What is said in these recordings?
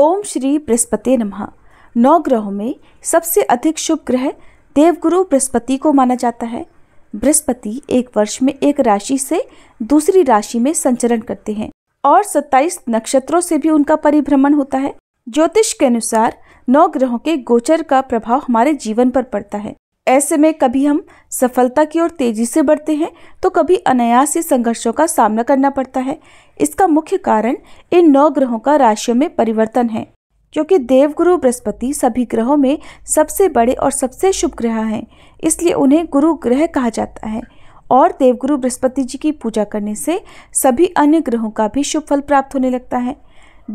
ओम श्री बृहस्पति नमः नौ ग्रहों में सबसे अधिक शुभ ग्रह देवगुरु बृहस्पति को माना जाता है बृहस्पति एक वर्ष में एक राशि से दूसरी राशि में संचरण करते हैं और 27 नक्षत्रों से भी उनका परिभ्रमण होता है ज्योतिष के अनुसार नौ ग्रहों के गोचर का प्रभाव हमारे जीवन पर पड़ता है ऐसे में कभी हम सफलता की ओर तेजी से बढ़ते हैं तो कभी अनायास ही संघर्षों का सामना करना पड़ता है इसका मुख्य कारण इन नौ ग्रहों का राशियों में परिवर्तन है क्योंकि देवगुरु बृहस्पति सभी ग्रहों में सबसे बड़े और सबसे शुभ ग्रह हैं इसलिए उन्हें गुरु ग्रह कहा जाता है और देवगुरु बृहस्पति जी की पूजा करने से सभी अन्य ग्रहों का भी शुभ फल प्राप्त होने लगता है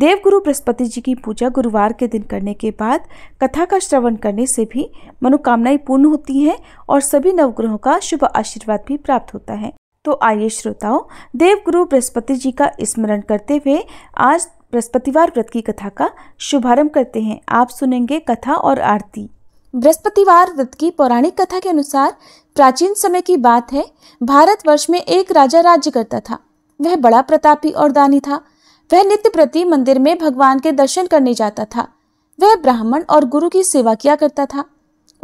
देवगुरु बृहस्पति जी की पूजा गुरुवार के दिन करने के बाद कथा का श्रवण करने से भी मनोकामनाएं पूर्ण होती हैं और सभी नवग्रहों का शुभ आशीर्वाद भी प्राप्त होता है तो आइए श्रोताओं देव गुरु बृहस्पति जी का स्मरण करते हुए आज बृहस्पतिवार व्रत की कथा का शुभारंभ करते हैं आप सुनेंगे कथा और आरती बृहस्पतिवार व्रत की पौराणिक कथा के अनुसार प्राचीन समय की बात है वर्ष में एक राजा राज्य करता था वह बड़ा प्रतापी और दानी था वह नित्य प्रति मंदिर में भगवान के दर्शन करने जाता था वह ब्राह्मण और गुरु की सेवा किया करता था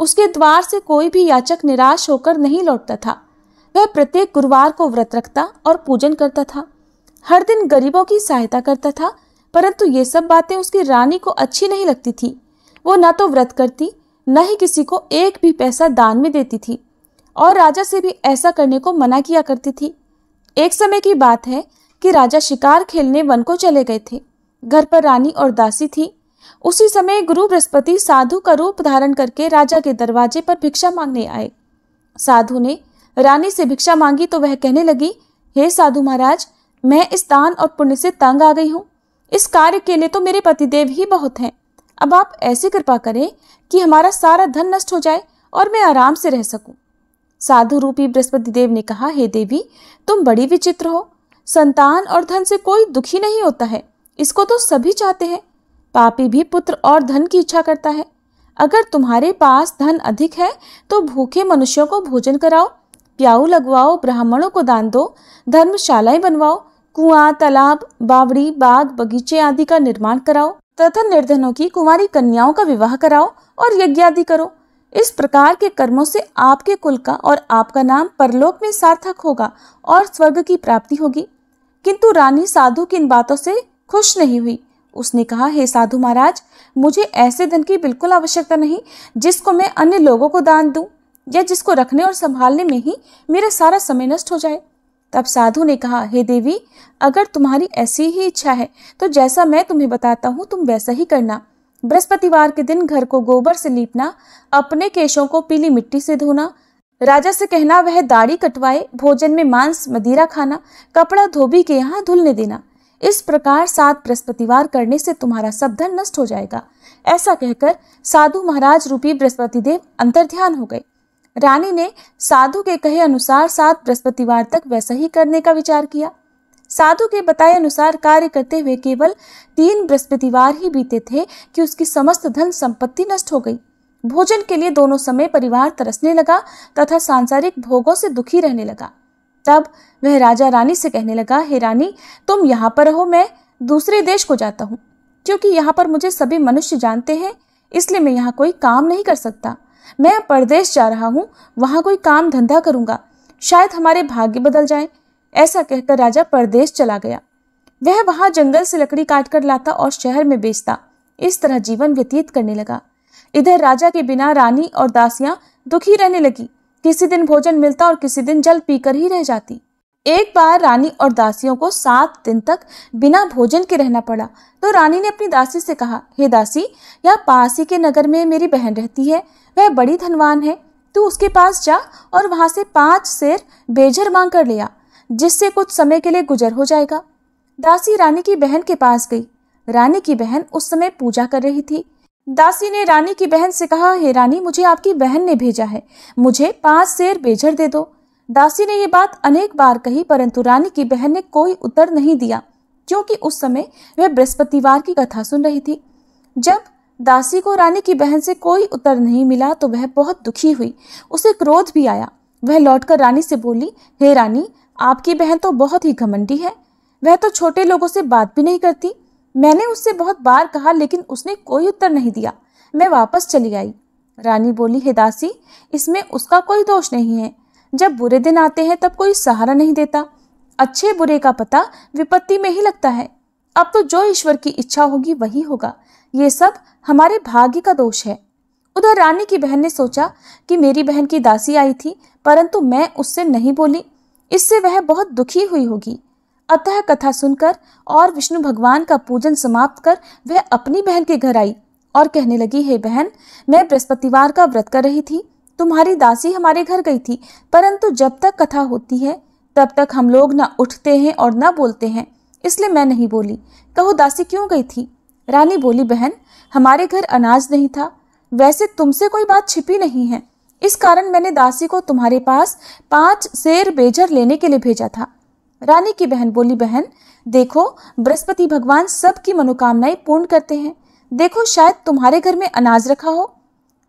उसके द्वार से कोई भी याचक निराश होकर नहीं लौटता था वह प्रत्येक गुरुवार को व्रत रखता और पूजन करता था हर दिन गरीबों की सहायता करता था परंतु ये सब बातें उसकी रानी को अच्छी नहीं लगती थी वो न तो व्रत करती न ही किसी को एक भी पैसा दान में देती थी और राजा से भी ऐसा करने को मना किया करती थी एक समय की बात है कि राजा शिकार खेलने वन को चले गए थे घर पर रानी और दासी थी उसी समय गुरु बृहस्पति साधु का रूप धारण करके राजा के दरवाजे पर भिक्षा मांगने आए साधु ने रानी से भिक्षा मांगी तो वह कहने लगी हे साधु महाराज मैं इस दान और पुण्य से तंग आ गई हूँ इस कार्य के लिए तो मेरे पतिदेव ही बहुत हैं अब आप ऐसी कृपा करें कि हमारा सारा धन नष्ट हो जाए और मैं आराम से रह सकूं। साधु रूपी बृहस्पति देव ने कहा हे देवी तुम बड़ी विचित्र हो संतान और धन से कोई दुखी नहीं होता है इसको तो सभी चाहते हैं पापी भी पुत्र और धन की इच्छा करता है अगर तुम्हारे पास धन अधिक है तो भूखे मनुष्यों को भोजन कराओ प्याऊ लगवाओ ब्राह्मणों को दान दो धर्मशालाएं बनवाओ कुआं तालाब बावड़ी बाग बगीचे आदि का निर्माण कराओ तथा निर्धनों की कुमारी कन्याओं का विवाह कराओ और यज्ञ आदि करो इस प्रकार के कर्मों से आपके कुल का और आपका नाम परलोक में सार्थक होगा और स्वर्ग की प्राप्ति होगी किंतु रानी साधु की इन बातों से खुश नहीं हुई उसने कहा हे साधु महाराज मुझे ऐसे धन की बिल्कुल आवश्यकता नहीं जिसको मैं अन्य लोगों को दान दूं या जिसको रखने और संभालने में ही मेरा सारा समय नष्ट हो जाए तब साधु ने कहा हे देवी अगर तुम्हारी ऐसी ही इच्छा है तो जैसा मैं तुम्हें बताता हूँ तुम वैसा ही करना बृहस्पतिवार के दिन घर को गोबर से लीपना अपने केशों को पीली मिट्टी से धोना राजा से कहना वह दाढ़ी कटवाए भोजन में मांस मदिरा खाना कपड़ा धोबी के यहाँ धुलने देना इस प्रकार सात बृहस्पतिवार करने से तुम्हारा सब धन नष्ट हो जाएगा ऐसा कहकर साधु महाराज रूपी बृहस्पति देव अंतर्ध्यान हो गए रानी ने साधु के कहे अनुसार सात बृहस्पतिवार तक वैसा ही करने का विचार किया साधु के बताए अनुसार कार्य करते हुए केवल तीन बृहस्पतिवार ही बीते थे कि उसकी समस्त धन संपत्ति नष्ट हो गई भोजन के लिए दोनों समय परिवार तरसने लगा तथा सांसारिक भोगों से दुखी रहने लगा तब वह राजा रानी से कहने लगा हे रानी तुम यहाँ पर रहो मैं दूसरे देश को जाता हूँ क्योंकि यहाँ पर मुझे सभी मनुष्य जानते हैं इसलिए मैं यहाँ कोई काम नहीं कर सकता मैं परदेश जा रहा हूँ वहाँ कोई काम धंधा करूँगा शायद हमारे भाग्य बदल जाए ऐसा कहकर राजा परदेश चला गया वह वहाँ जंगल से लकड़ी काट कर लाता और शहर में बेचता इस तरह जीवन व्यतीत करने लगा इधर राजा के बिना रानी और दासियां दुखी रहने लगी किसी दिन भोजन मिलता और किसी दिन जल पीकर ही रह जाती एक बार रानी और दासियों को सात दिन तक बिना भोजन के रहना पड़ा तो रानी ने अपनी दासी से कहा हे दासी यहाँ पास के नगर में मेरी बहन रहती है वह बड़ी धनवान है तू उसके पास जा और वहाँ से पांच सिर बेजर मांग कर ले आ जिससे कुछ समय के लिए गुजर हो जाएगा दासी रानी की बहन के पास गई रानी की बहन उस समय पूजा कर रही थी दासी ने रानी की बहन से कहा हे रानी मुझे आपकी बहन ने भेजा है मुझे पांच शेर बेजर दे दो दासी ने यह बात अनेक बार कही परंतु रानी की बहन ने कोई उत्तर नहीं दिया क्योंकि उस समय वह बृहस्पतिवार की कथा सुन रही थी जब दासी को रानी की बहन से कोई उत्तर नहीं मिला तो वह बहुत दुखी हुई उसे क्रोध भी आया वह लौटकर रानी से बोली हे रानी आपकी बहन तो बहुत ही घमंडी है वह तो छोटे लोगों से बात भी नहीं करती मैंने उससे बहुत बार कहा लेकिन उसने कोई उत्तर नहीं दिया मैं वापस चली आई रानी बोली हे दासी इसमें उसका कोई दोष नहीं है जब बुरे दिन आते हैं तब कोई सहारा नहीं देता अच्छे बुरे का पता विपत्ति में ही लगता है अब तो जो ईश्वर की इच्छा होगी वही होगा ये सब हमारे भाग्य का दोष है उधर रानी की बहन ने सोचा कि मेरी बहन की दासी आई थी परंतु मैं उससे नहीं बोली इससे वह बहुत दुखी हुई होगी अतः कथा सुनकर और विष्णु भगवान का पूजन समाप्त कर वह अपनी बहन के घर आई और कहने लगी हे बहन मैं बृहस्पतिवार का व्रत कर रही थी तुम्हारी दासी हमारे घर गई थी परंतु जब तक कथा होती है तब तक हम लोग ना उठते हैं और ना बोलते हैं इसलिए मैं नहीं बोली कहो दासी क्यों गई थी रानी बोली बहन हमारे घर अनाज नहीं था वैसे तुमसे कोई बात छिपी नहीं है इस कारण मैंने दासी को तुम्हारे पास पांच शेर बेजर लेने के लिए भेजा था रानी की बहन बोली बहन देखो बृहस्पति भगवान सबकी मनोकामनाएं पूर्ण करते हैं देखो शायद तुम्हारे घर में अनाज रखा हो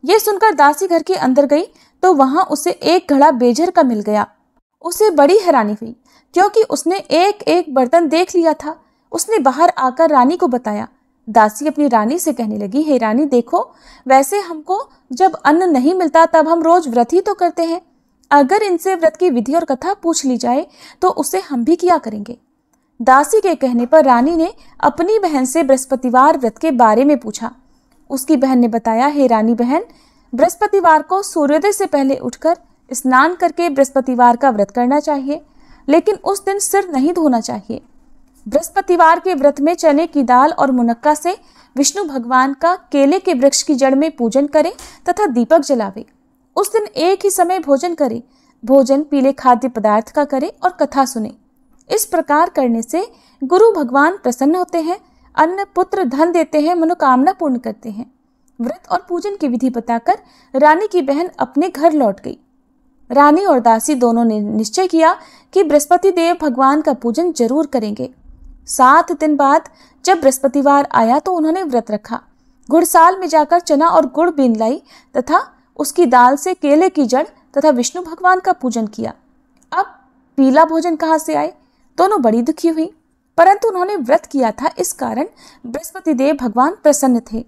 यह सुनकर दासी घर के अंदर गई तो वहां उसे एक घड़ा बेजर का मिल गया उसे बड़ी हैरानी हुई क्योंकि उसने एक एक बर्तन देख लिया था उसने बाहर आकर रानी को बताया दासी अपनी रानी से कहने लगी हे रानी देखो वैसे हमको जब अन्न नहीं मिलता तब हम रोज व्रत ही तो करते हैं अगर इनसे व्रत की विधि और कथा पूछ ली जाए तो उसे हम भी किया करेंगे दासी के कहने पर रानी ने अपनी बहन से बृहस्पतिवार व्रत के बारे में पूछा उसकी बहन ने बताया हे रानी बहन बृहस्पतिवार को सूर्योदय से पहले उठकर स्नान करके बृहस्पतिवार का व्रत करना चाहिए लेकिन उस दिन सिर नहीं धोना चाहिए बृहस्पतिवार के व्रत में चने की दाल और मुनक्का से विष्णु भगवान का केले के वृक्ष की जड़ में पूजन करें तथा दीपक जलावे उस दिन एक ही समय भोजन करें भोजन पीले खाद्य पदार्थ का करें और कथा सुने इस प्रकार करने से गुरु भगवान प्रसन्न होते हैं अन्न पुत्र धन देते हैं मनोकामना पूर्ण करते हैं व्रत और पूजन की विधि बताकर रानी की बहन अपने घर लौट गई रानी और दासी दोनों ने निश्चय किया कि बृहस्पति देव भगवान का पूजन जरूर करेंगे सात दिन बाद जब बृहस्पतिवार आया तो उन्होंने व्रत रखा गुड़साल में जाकर चना और गुड़ बीन लाई तथा उसकी दाल से केले की जड़ तथा विष्णु भगवान का पूजन किया अब पीला भोजन कहाँ से आए दोनों बड़ी दुखी हुई परंतु उन्होंने व्रत किया था इस कारण बृहस्पति देव भगवान प्रसन्न थे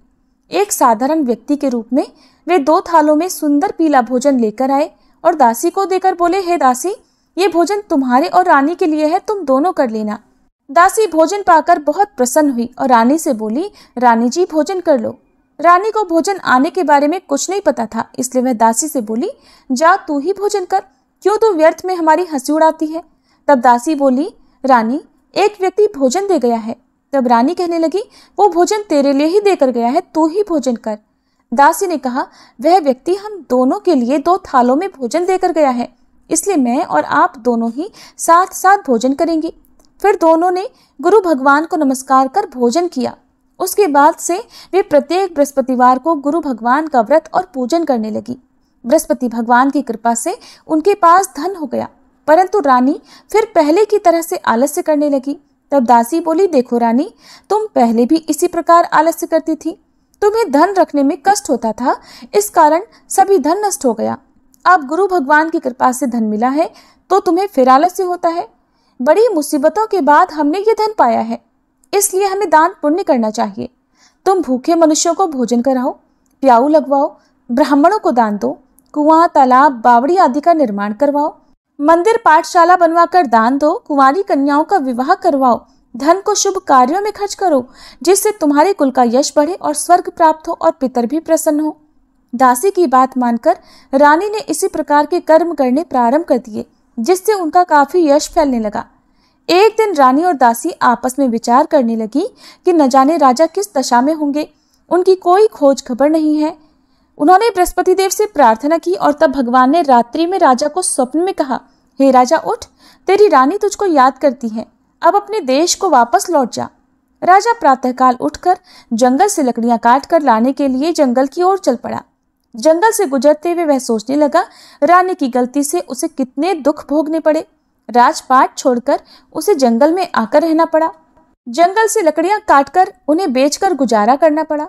एक साधारण व्यक्ति के रूप में वे दो थालों में सुंदर पीला भोजन लेकर आए और दासी को देकर बोले हे दासी ये भोजन तुम्हारे और रानी के लिए है तुम दोनों कर लेना दासी भोजन पाकर बहुत प्रसन्न हुई और रानी से बोली रानी जी भोजन कर लो रानी को भोजन आने के बारे में कुछ नहीं पता था इसलिए वह दासी से बोली जा तू ही भोजन कर क्यों तू व्यर्थ में हमारी हंसी उड़ाती है तब दासी बोली रानी एक व्यक्ति भोजन दे गया है तब रानी कहने लगी वो भोजन तेरे लिए ही देकर गया है तू ही भोजन कर दासी ने कहा वह व्यक्ति हम दोनों के लिए दो थालों में भोजन देकर गया है इसलिए मैं और आप दोनों ही साथ साथ भोजन करेंगी फिर दोनों ने गुरु भगवान को नमस्कार कर भोजन किया उसके बाद से वे प्रत्येक बृहस्पतिवार को गुरु भगवान का व्रत और पूजन करने लगी बृहस्पति भगवान की कृपा से उनके पास धन हो गया परंतु रानी फिर पहले की तरह से आलस्य करने लगी तब दासी बोली देखो रानी तुम पहले भी इसी प्रकार आलस्य करती थी तुम्हें धन रखने में कष्ट होता था इस कारण सभी धन नष्ट हो गया अब गुरु भगवान की कृपा से धन मिला है तो तुम्हें फिर आलस्य होता है बड़ी मुसीबतों के बाद हमने ये धन पाया है इसलिए हमें दान पुण्य करना चाहिए तुम भूखे मनुष्यों को भोजन कराओ प्याऊ लगवाओ ब्राह्मणों को दान दो कुआं तालाब बावड़ी आदि का निर्माण करवाओ मंदिर पाठशाला बनवाकर दान दो कुंवारी कन्याओं का विवाह करवाओ धन को शुभ कार्यों में खर्च करो जिससे तुम्हारे कुल का यश बढ़े और स्वर्ग प्राप्त हो और पितर भी प्रसन्न हो दासी की बात मानकर रानी ने इसी प्रकार के कर्म करने प्रारंभ कर दिए जिससे उनका काफी यश फैलने लगा एक दिन रानी और दासी आपस में विचार करने लगी कि न जाने राजा किस दशा में होंगे उनकी कोई खोज खबर नहीं है उन्होंने बृहस्पति देव से प्रार्थना की और तब भगवान ने रात्रि में राजा को स्वप्न में कहा हे राजा उठ तेरी रानी तुझको याद करती है अब अपने देश को वापस लौट जा राजा प्रातःकाल उठकर जंगल से लकड़ियां काट कर लाने के लिए जंगल की ओर चल पड़ा जंगल से गुजरते हुए वह सोचने लगा रानी की गलती से उसे कितने दुख भोगने पड़े राजपाट छोड़कर उसे जंगल में आकर रहना पड़ा जंगल से लकड़ियां काटकर उन्हें बेचकर गुजारा करना पड़ा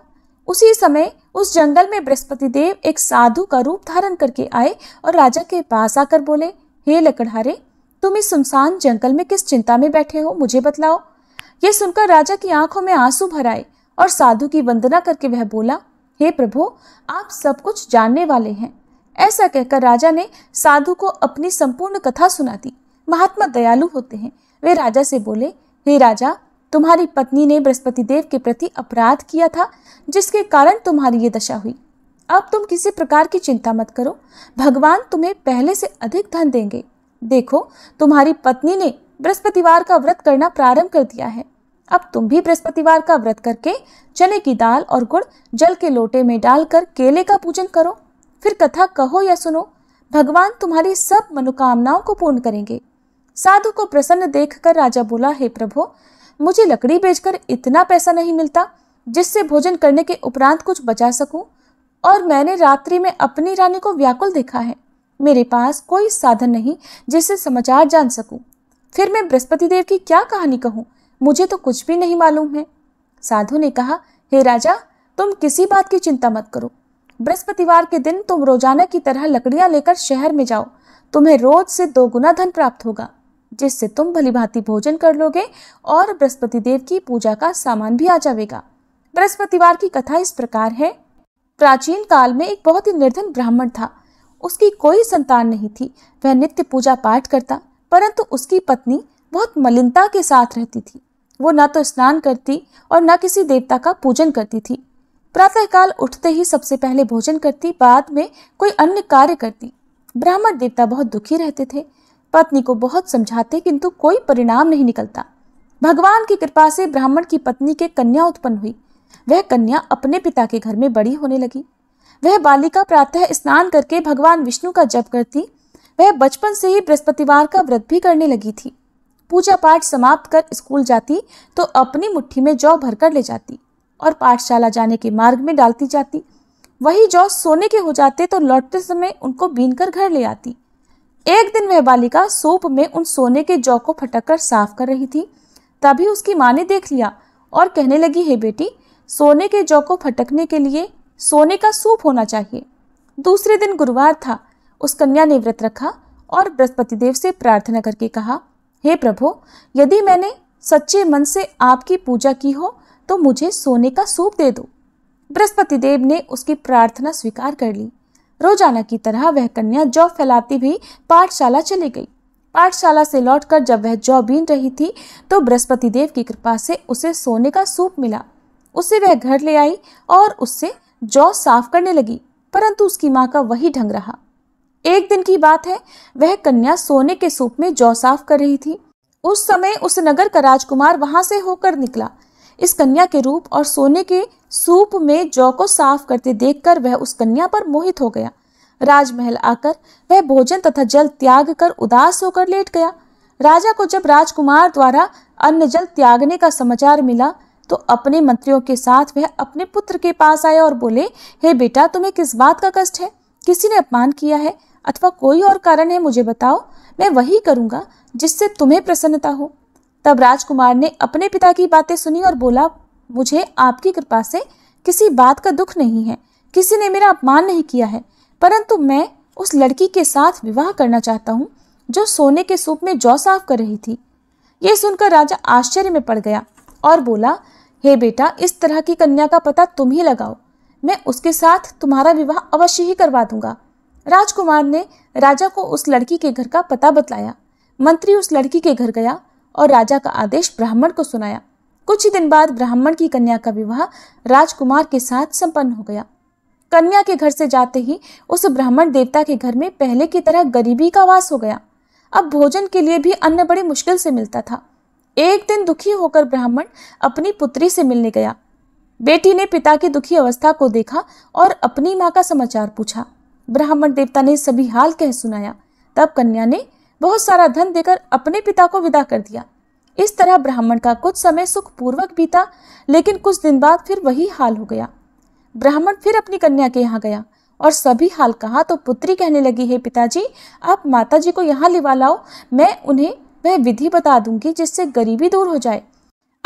उसी समय उस जंगल में बृहस्पति देव एक साधु का रूप धारण करके आए और राजा के पास आकर बोले हे लकड़हारे तुम इस सुनसान जंगल में किस चिंता में बैठे हो मुझे बतलाओ यह सुनकर राजा की आंखों में आंसू भर आए और साधु की वंदना करके वह बोला हे प्रभु आप सब कुछ जानने वाले हैं ऐसा कहकर राजा ने साधु को अपनी संपूर्ण कथा सुना दी महात्मा दयालु होते हैं वे राजा से बोले हे राजा तुम्हारी पत्नी ने बृहस्पति देव के प्रति अपराध किया था जिसके कारण तुम्हारी ये दशा हुई अब तुम किसी प्रकार की चिंता मत करो भगवान तुम्हें पहले से अधिक धन देंगे देखो तुम्हारी पत्नी ने बृहस्पतिवार का व्रत करना प्रारंभ कर दिया है अब तुम भी बृहस्पतिवार का व्रत करके चने की दाल और गुड़ जल के लोटे में डालकर केले का पूजन करो फिर कथा कहो या सुनो भगवान तुम्हारी सब मनोकामनाओं को पूर्ण करेंगे साधु को प्रसन्न देखकर राजा बोला हे प्रभु मुझे लकड़ी बेचकर इतना पैसा नहीं मिलता जिससे भोजन करने के उपरांत कुछ बचा सकूं और मैंने रात्रि में अपनी रानी को व्याकुल देखा है मेरे पास कोई साधन नहीं जिससे समाचार जान सकूं फिर मैं बृहस्पति देव की क्या कहानी कहूँ मुझे तो कुछ भी नहीं मालूम है साधु ने कहा हे राजा तुम किसी बात की चिंता मत करो बृहस्पतिवार के दिन तुम रोजाना की तरह लकड़ियां लेकर शहर में जाओ तुम्हें रोज से दो गुना धन प्राप्त होगा जिससे तुम भली भांति भोजन कर लोगे और बृहस्पति देव की पूजा का सामान भी आ जाएगा बृहस्पतिवार की कथा इस प्रकार है प्राचीन काल में एक बहुत ही निर्धन ब्राह्मण था उसकी कोई संतान नहीं थी वह नित्य पूजा पाठ करता परंतु उसकी पत्नी बहुत मलिनता के साथ रहती थी वो न तो स्नान करती और न किसी देवता का पूजन करती थी प्रातःकाल उठते ही सबसे पहले भोजन करती बाद में कोई अन्य कार्य करती ब्राह्मण देवता बहुत दुखी रहते थे पत्नी को बहुत समझाते किंतु कोई परिणाम नहीं निकलता भगवान की कृपा से ब्राह्मण की पत्नी के कन्या उत्पन्न हुई वह कन्या अपने पिता के घर में बड़ी होने लगी वह बालिका प्रातः स्नान करके भगवान विष्णु का जप करती वह बचपन से ही बृहस्पतिवार का व्रत भी करने लगी थी पूजा पाठ समाप्त कर स्कूल जाती तो अपनी मुट्ठी में जौ भरकर ले जाती और पाठशाला जाने के मार्ग में डालती जाती वही जौ सोने के हो जाते तो लौटते समय उनको बीन कर घर ले आती एक दिन वह बालिका सोप में उन सोने के जौ को फटक कर साफ कर रही थी तभी उसकी माँ ने देख लिया और कहने लगी हे बेटी सोने के जौ को फटकने के लिए सोने का सूप होना चाहिए दूसरे दिन गुरुवार था उस कन्या ने व्रत रखा और बृहस्पतिदेव से प्रार्थना करके कहा हे प्रभु यदि मैंने सच्चे मन से आपकी पूजा की हो तो मुझे सोने का सूप दे दो बृहस्पति देव ने उसकी प्रार्थना स्वीकार कर ली रोजाना की तरह वह कन्या जौ फैलाती भी पाठशाला चली गई पाठशाला से लौटकर जब वह जौ बीन रही थी तो बृहस्पति देव की कृपा से उसे सोने का सूप मिला उसे वह घर ले आई और उससे जौ साफ करने लगी परंतु उसकी माँ का वही ढंग रहा एक दिन की बात है वह कन्या सोने के सूप में जौ साफ कर रही थी उस समय उस नगर का राजकुमार वहां से होकर निकला इस कन्या के रूप और सोने के सूप में जौ को साफ करते देखकर वह उस कन्या पर मोहित हो गया राजमहल आकर वह भोजन तथा जल त्याग कर उदास होकर लेट गया राजा को जब राजकुमार द्वारा अन्न जल त्यागने का समाचार मिला तो अपने मंत्रियों के साथ वह अपने पुत्र के पास आया और बोले हे hey बेटा तुम्हें किस बात का कष्ट है किसी ने अपमान किया है अथवा कोई और कारण है मुझे बताओ मैं वही करूँगा जिससे तुम्हें प्रसन्नता हो तब राजकुमार ने अपने पिता की बातें सुनी और बोला मुझे आपकी कृपा से किसी बात का दुख नहीं है किसी ने मेरा अपमान नहीं किया है परंतु मैं उस लड़की के साथ विवाह करना चाहता हूँ जो सोने के सूप में जौ साफ कर रही थी यह सुनकर राजा आश्चर्य में पड़ गया और बोला हे hey बेटा इस तरह की कन्या का पता तुम ही लगाओ मैं उसके साथ तुम्हारा विवाह अवश्य ही करवा दूंगा राजकुमार ने राजा को उस लड़की के घर का पता बतलाया मंत्री उस लड़की के घर गया और राजा का आदेश ब्राह्मण को सुनाया कुछ ही दिन बाद ब्राह्मण की कन्या का विवाह राजकुमार के साथ संपन्न हो गया कन्या के घर से जाते ही उस ब्राह्मण देवता के घर में पहले की तरह गरीबी का वास हो गया अब भोजन के लिए भी अन्न बड़ी मुश्किल से मिलता था एक दिन दुखी होकर ब्राह्मण अपनी पुत्री से मिलने गया बेटी ने पिता की दुखी अवस्था को देखा और अपनी माँ का समाचार पूछा ब्राह्मण देवता ने सभी हाल कह सुनाया तब कन्या ने बहुत सारा धन देकर अपने पिता को विदा कर दिया इस तरह ब्राह्मण का कुछ समय सुखपूर्वक बीता लेकिन कुछ दिन बाद फिर वही हाल हो गया ब्राह्मण फिर अपनी कन्या के यहाँ गया और सभी हाल कहा तो पुत्री कहने लगी है पिताजी आप माता जी को यहाँ लिवा लाओ मैं उन्हें वह विधि बता दूंगी जिससे गरीबी दूर हो जाए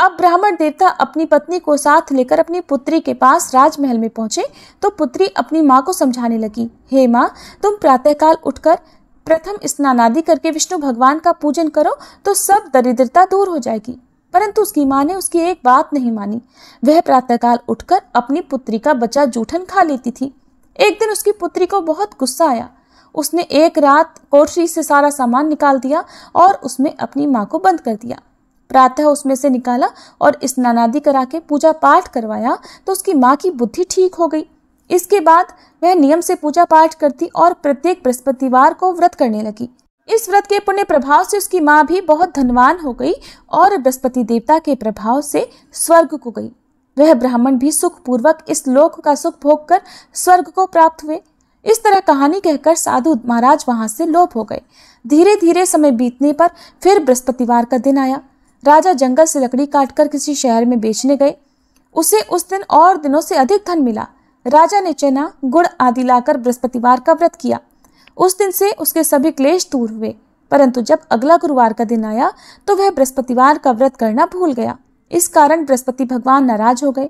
अब ब्राह्मण देवता अपनी पत्नी को साथ लेकर अपनी पुत्री के पास राजमहल में पहुंचे तो पुत्री अपनी माँ को समझाने लगी हे माँ तुम प्रातःकाल उठकर प्रथम स्नानादि करके विष्णु भगवान का पूजन करो तो सब दरिद्रता दूर हो जाएगी परंतु उसकी माँ ने उसकी एक बात नहीं मानी वह प्रातःकाल उठकर अपनी पुत्री का बच्चा जूठन खा लेती थी एक दिन उसकी पुत्री को बहुत गुस्सा आया उसने एक रात कोठरी से सारा सामान निकाल दिया और उसमें अपनी माँ को बंद कर दिया प्रातः उसमें से निकाला और स्नानादि करा के पूजा पाठ करवाया तो उसकी माँ की बुद्धि ठीक हो गई इसके बाद वह नियम से पूजा पाठ करती और प्रत्येक बृहस्पतिवार को व्रत करने लगी इस व्रत के पुण्य प्रभाव से उसकी माँ भी बहुत धनवान हो गई और बृहस्पति देवता के प्रभाव से स्वर्ग को गई वह ब्राह्मण भी सुखपूर्वक इस लोक का सुख भोग कर स्वर्ग को प्राप्त हुए इस तरह कहानी कहकर साधु महाराज वहां से लोप हो गए धीरे धीरे समय बीतने पर फिर बृहस्पतिवार का दिन आया राजा जंगल से लकड़ी काटकर किसी शहर में बेचने गए उसे उस दिन और दिनों से अधिक धन मिला राजा ने चना गुड़ आदि लाकर बृहस्पतिवार का व्रत किया उस दिन से उसके सभी क्लेश दूर हुए परंतु जब अगला गुरुवार का दिन आया तो वह बृहस्पतिवार का व्रत करना भूल गया इस कारण बृहस्पति भगवान नाराज हो गए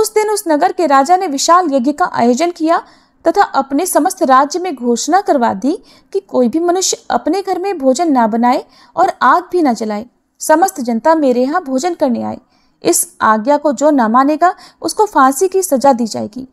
उस दिन उस नगर के राजा ने विशाल यज्ञ का आयोजन किया तथा अपने समस्त राज्य में घोषणा करवा दी कि कोई भी मनुष्य अपने घर में भोजन ना बनाए और आग भी ना जलाए समस्त जनता मेरे यहाँ भोजन करने आए इस आज्ञा को जो ना मानेगा उसको फांसी की सजा दी जाएगी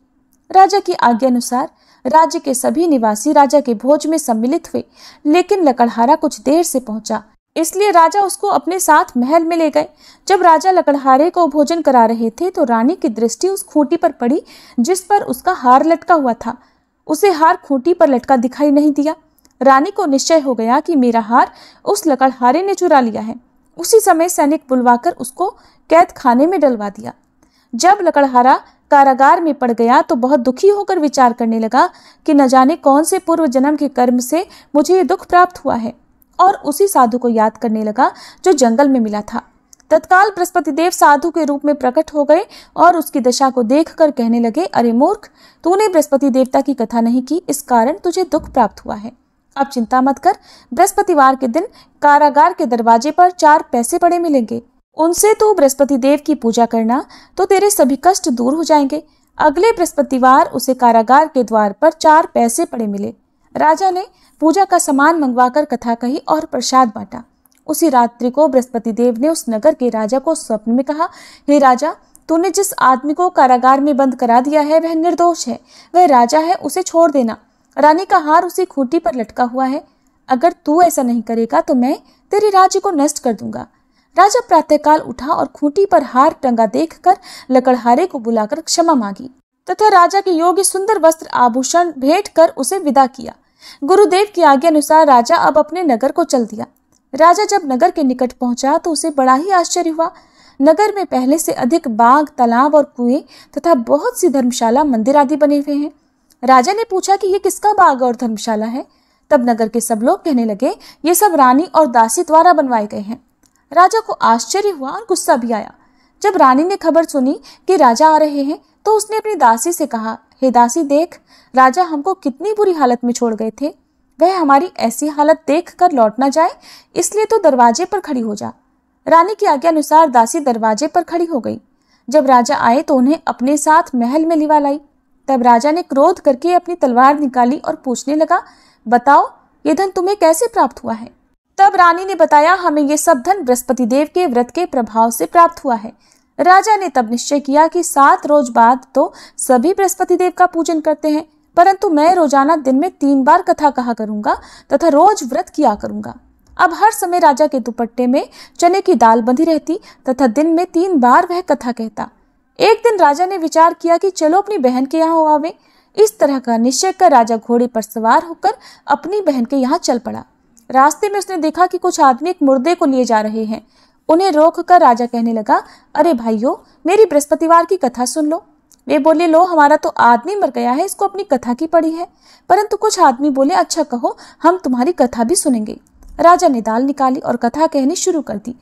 राजा की आज्ञा अनुसार राज्य के सभी निवासी राजा के भोज में सम्मिलित हुए लेकिन लकड़हारा कुछ देर से पहुंचा इसलिए राजा उसको अपने साथ महल में ले गए जब राजा लकड़हारे को भोजन करा रहे थे तो रानी की दृष्टि उस खूंटी पर पड़ी जिस पर उसका हार लटका हुआ था उसे हार खूंटी पर लटका दिखाई नहीं दिया रानी को निश्चय हो गया कि मेरा हार उस लकड़हारे ने चुरा लिया है उसी समय सैनिक बुलवाकर उसको कैद खाने में डलवा दिया जब लकड़हारा कारागार में पड़ गया तो बहुत दुखी होकर विचार करने लगा कि न जाने कौन से पूर्व जन्म के कर्म से मुझे ये दुख प्राप्त हुआ है और उसी साधु को याद करने लगा जो जंगल में मिला था तत्काल बृहस्पति देव साधु के रूप में प्रकट हो गए और उसकी दशा को कर कहने लगे अरे मूर्ख तूने बृहस्पति देवता की कथा नहीं की इस कारण तुझे दुख प्राप्त हुआ है अब चिंता मत कर बृहस्पतिवार के दिन कारागार के दरवाजे पर चार पैसे पड़े मिलेंगे उनसे तू तो बृहस्पति देव की पूजा करना तो तेरे सभी कष्ट दूर हो जाएंगे अगले बृहस्पतिवार उसे कारागार के द्वार पर चार पैसे पड़े मिले राजा ने पूजा का सामान मंगवाकर कथा कही और प्रसाद बांटा उसी रात्रि को बृहस्पति देव ने उस नगर के राजा को स्वप्न में कहा हे राजा तूने जिस आदमी को कारागार में बंद करा दिया है वह निर्दोष है वह राजा है उसे छोड़ देना रानी का हार उसी खूंटी पर लटका हुआ है अगर तू ऐसा नहीं करेगा तो मैं तेरे राज्य को नष्ट कर दूंगा राजा प्रातःकाल उठा और खूंटी पर हार टंगा देखकर लकड़हारे को बुलाकर क्षमा मांगी तथा राजा के योग्य सुंदर वस्त्र आभूषण भेंट कर उसे विदा किया गुरुदेव की आज्ञा अनुसार राजा अब अपने नगर को चल दिया राजा जब नगर के निकट पहुंचा तो उसे बड़ा ही आश्चर्य हुआ नगर में पहले से अधिक बाग तालाब और कुएं तथा बहुत सी धर्मशाला मंदिर आदि बने हुए हैं राजा ने पूछा कि ये किसका बाग और धर्मशाला है तब नगर के सब लोग कहने लगे ये सब रानी और दासी द्वारा बनवाए गए हैं राजा को आश्चर्य हुआ और गुस्सा भी आया जब रानी ने खबर सुनी कि राजा आ रहे हैं तो उसने अपनी दासी से कहा हे दासी देख राजा हमको कितनी बुरी हालत में छोड़ गए थे वह हमारी ऐसी हालत देख कर लौट ना जाए इसलिए तो दरवाजे पर खड़ी हो जा रानी की आज्ञा अनुसार दासी दरवाजे पर खड़ी हो गई जब राजा आए तो उन्हें अपने साथ महल में लिवा लाई तब राजा ने क्रोध करके अपनी तलवार निकाली और पूछने लगा बताओ ये धन तुम्हें कैसे प्राप्त हुआ है तब रानी ने बताया हमें ये सब धन बृहस्पति देव के व्रत के प्रभाव से प्राप्त हुआ है राजा ने तब निश्चय किया कि सात रोज बाद तो सभी बृहस्पति देव का पूजन करते हैं परंतु मैं रोजाना दिन में तीन बार कथा कहा करूंगा तथा रोज व्रत किया करूंगा अब हर समय राजा के दुपट्टे में चने की दाल बंधी रहती तथा दिन में तीन बार वह कथा कहता एक दिन राजा ने विचार किया कि चलो अपनी बहन के यहाँ आवे इस तरह का निश्चय कर राजा घोड़े पर सवार होकर अपनी बहन के यहाँ चल पड़ा रास्ते में उसने देखा कि कुछ आदमी एक मुर्दे को लिए जा रहे हैं उन्हें रोक कर राजा कहने लगा अरे भाइयों मेरी बृहस्पतिवार की कथा सुन लो वे बोले लो हमारा तो आदमी मर गया है इसको अपनी कथा की पड़ी है परंतु कुछ आदमी बोले अच्छा कहो हम तुम्हारी कथा भी सुनेंगे राजा ने दाल निकाली और कथा कहनी शुरू कर दी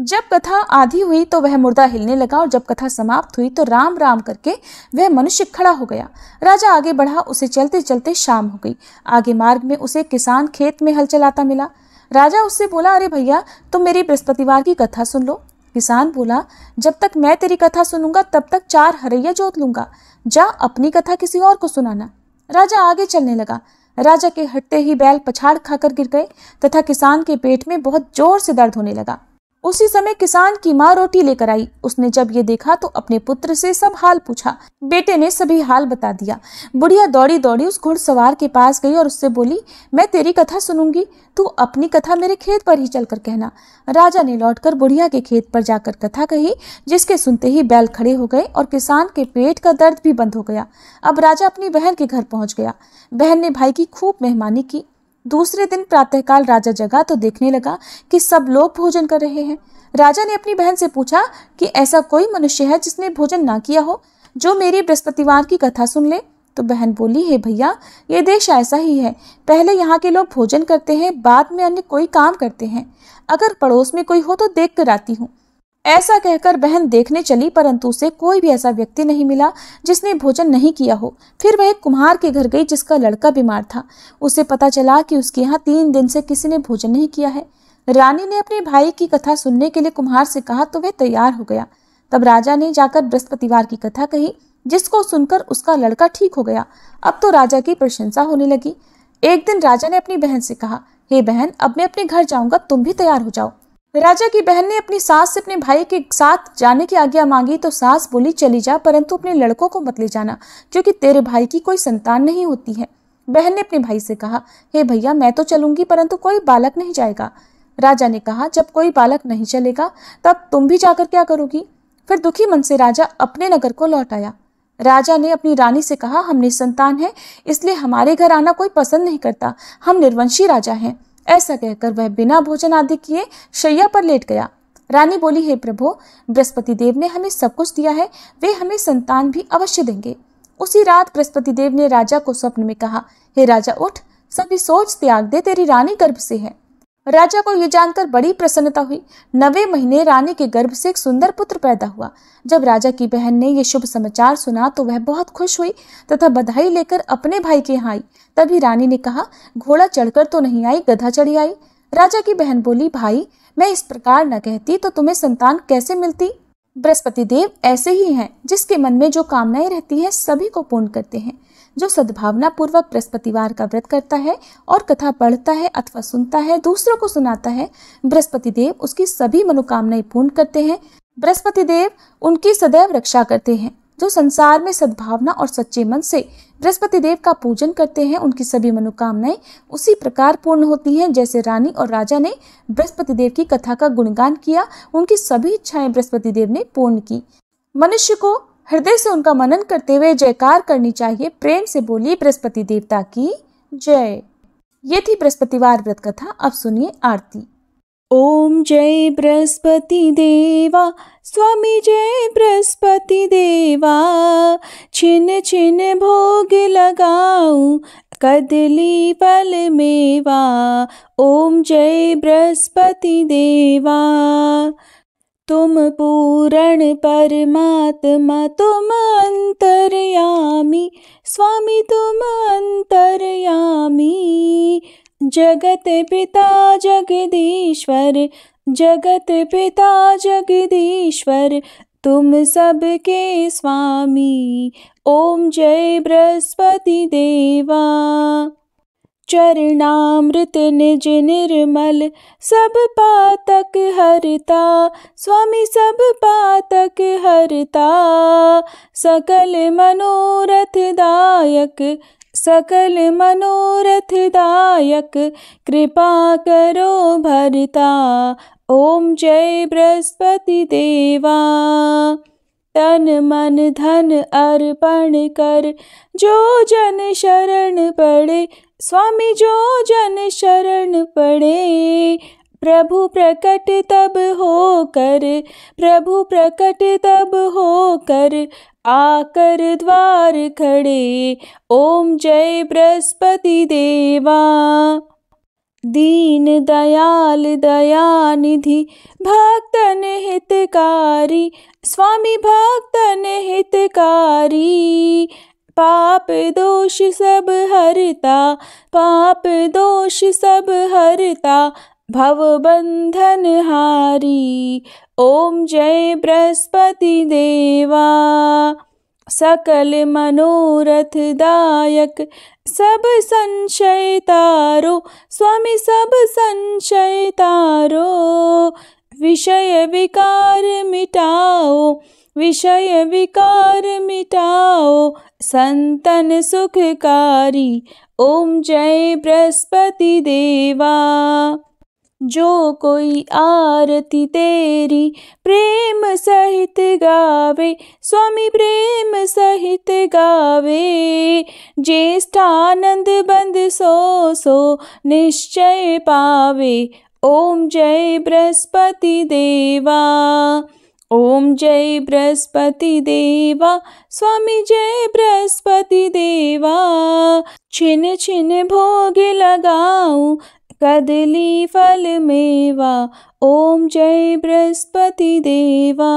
जब कथा आधी हुई तो वह मुर्दा हिलने लगा और जब कथा समाप्त हुई तो राम राम करके वह मनुष्य खड़ा हो गया राजा आगे बढ़ा उसे चलते चलते शाम हो गई आगे मार्ग में उसे किसान खेत में हल चलाता मिला राजा उससे बोला अरे भैया तुम मेरी बृहस्पतिवार की कथा सुन लो किसान बोला जब तक मैं तेरी कथा सुनूंगा तब तक चार हरैया जोत लूंगा जा अपनी कथा किसी और को सुनाना राजा आगे चलने लगा राजा के हटते ही बैल पछाड़ खाकर गिर गए तथा किसान के पेट में बहुत जोर से दर्द होने लगा उसी समय किसान की माँ रोटी लेकर आई उसने जब ये देखा तो अपने पुत्र से सब हाल पूछा बेटे ने सभी हाल बता दिया बुढ़िया दौड़ी दौड़ी उस घुड़सवार के पास गई और उससे बोली मैं तेरी कथा सुनूंगी तू अपनी कथा मेरे खेत पर ही चलकर कहना राजा ने लौटकर बुढ़िया के खेत पर जाकर कथा कही जिसके सुनते ही बैल खड़े हो गए और किसान के पेट का दर्द भी बंद हो गया अब राजा अपनी बहन के घर पहुंच गया बहन ने भाई की खूब मेहमानी की दूसरे दिन प्रातःकाल राजा जगा तो देखने लगा कि सब लोग भोजन कर रहे हैं राजा ने अपनी बहन से पूछा कि ऐसा कोई मनुष्य है जिसने भोजन ना किया हो जो मेरी बृहस्पतिवार की कथा सुन ले तो बहन बोली हे भैया ये देश ऐसा ही है पहले यहाँ के लोग भोजन करते हैं बाद में अन्य कोई काम करते हैं अगर पड़ोस में कोई हो तो देख कर आती हूँ ऐसा कहकर बहन देखने चली परंतु उसे कोई भी ऐसा व्यक्ति नहीं मिला जिसने भोजन नहीं किया हो फिर वह कुम्हार के घर गई जिसका लड़का बीमार था उसे पता चला कि उसके यहाँ तीन दिन से किसी ने भोजन नहीं किया है रानी ने अपने भाई की कथा सुनने के लिए कुम्हार से कहा तो वह तैयार हो गया तब राजा ने जाकर बृहस्पतिवार की कथा कही जिसको सुनकर उसका लड़का ठीक हो गया अब तो राजा की प्रशंसा होने लगी एक दिन राजा ने अपनी बहन से कहा हे hey बहन अब मैं अपने घर जाऊंगा तुम भी तैयार हो जाओ राजा की बहन ने अपनी सास से अपने भाई के साथ जाने की आज्ञा मांगी तो सास बोली चली जा परंतु अपने लड़कों को मत ले जाना क्योंकि तेरे भाई की कोई संतान नहीं होती है बहन ने अपने भाई से कहा हे hey भैया मैं तो चलूंगी परंतु कोई बालक नहीं जाएगा राजा ने कहा जब कोई बालक नहीं चलेगा तब तुम भी जाकर क्या करोगी फिर दुखी मन से राजा अपने नगर को लौट आया राजा ने अपनी रानी से कहा हमने संतान है इसलिए हमारे घर आना कोई पसंद नहीं करता हम निर्वंशी राजा हैं ऐसा कहकर वह बिना भोजन आदि किए शैया पर लेट गया रानी बोली हे प्रभो बृहस्पति देव ने हमें सब कुछ दिया है वे हमें संतान भी अवश्य देंगे उसी रात बृहस्पति देव ने राजा को स्वप्न में कहा हे राजा उठ सभी सोच त्याग दे तेरी रानी गर्भ से है राजा को ये जानकर बड़ी प्रसन्नता हुई नवे महीने रानी के गर्भ से एक सुंदर पुत्र पैदा हुआ जब राजा की बहन ने ये शुभ समाचार सुना तो वह बहुत खुश हुई तथा बधाई लेकर अपने भाई के यहाँ आई तभी रानी ने कहा घोड़ा चढ़कर तो नहीं आई गधा चढ़ी आई राजा की बहन बोली भाई मैं इस प्रकार न कहती तो तुम्हें संतान कैसे मिलती बृहस्पति देव ऐसे ही हैं जिसके मन में जो कामनाएं रहती हैं सभी को पूर्ण करते हैं जो सद्भावना पूर्वक बृहस्पतिवार का व्रत करता है और कथा पढ़ता है अथवा सुनता है दूसरों को सुनाता है बृहस्पति देव उसकी सभी मनोकामनाएं पूर्ण करते हैं बृहस्पति देव उनकी सदैव रक्षा करते हैं जो संसार में सद्भावना और सच्चे मन से बृहस्पति देव का पूजन करते हैं उनकी सभी मनोकामनाएं उसी प्रकार पूर्ण होती हैं जैसे रानी और राजा ने बृहस्पति देव की कथा का गुणगान किया उनकी सभी इच्छाएं बृहस्पति देव ने पूर्ण की मनुष्य को हृदय से उनका मनन करते हुए जयकार करनी चाहिए प्रेम से बोली बृहस्पति देवता की जय ये थी बृहस्पतिवार व्रत कथा अब सुनिए आरती ओम जय बृहस्पति देवा स्वामी जय बृहस्पति देवा छिन छिन भोग लगाऊं कदली पल मेवा ओम जय बृहस्पति देवा तुम पूरण परमात्मा तुम अंतर्यामी स्वामी तुम अंतर्यामी जगत पिता जगदीश्वर जगत पिता जगदीश्वर तुम सबके स्वामी ओम जय बृहस्पति देवा चरणामृत निज निर्मल सब पातक हरिता स्वामी सब पातक हरिता सकल मनोरथ दायक सकल मनोरथ दायक कृपा करो भरता ओम जय बृहस्पति देवा तन मन धन अर्पण कर जो जन शरण पड़े स्वामी जो जन शरण पड़े प्रभु प्रकट तब हो कर प्रभु प्रकट तब हो कर आकर द्वार खड़े ओम जय बृहस्पति देवा दीन दयाल दयानिधि भक्तन हितकारी स्वामी भक्तन हितकारी पाप दोष सब हरता पाप दोष सब हरता बंधन हारी ओम जय बृहस्पति देवा सकल मनोरथ दायक सब संशय तारो स्वामी सब संशय तारो विषय विकार मिटाओ विषय विकार मिटाओ संतन सुखकारी ओम जय बृहस्पति देवा जो कोई आरती तेरी प्रेम सहित गावे स्वामी प्रेम सहित गावे ज्येष्ठानंद बंद सो सो निश्चय पावे ओम जय बृहस्पति देवा ओम जय बृहस्पति देवा स्वामी जय बृहस्पति देवा छिन छिन भोग लगाऊ कदली फल मेवा ओम जय बृहस्पति देवा